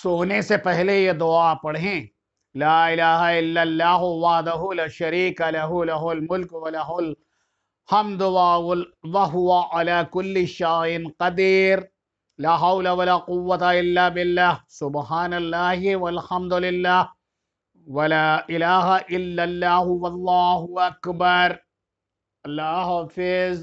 سونے سے پہلے یہ دعا پڑھیں لا الہ الا اللہ وعدہ لشریک لہ لہ الملک ولہ الحمد وہو علی کل شائن قدیر لا حول ولا قوة الا باللہ سبحان اللہ والحمد للہ ولا الہ الا اللہ واللہ اکبر اللہ حافظ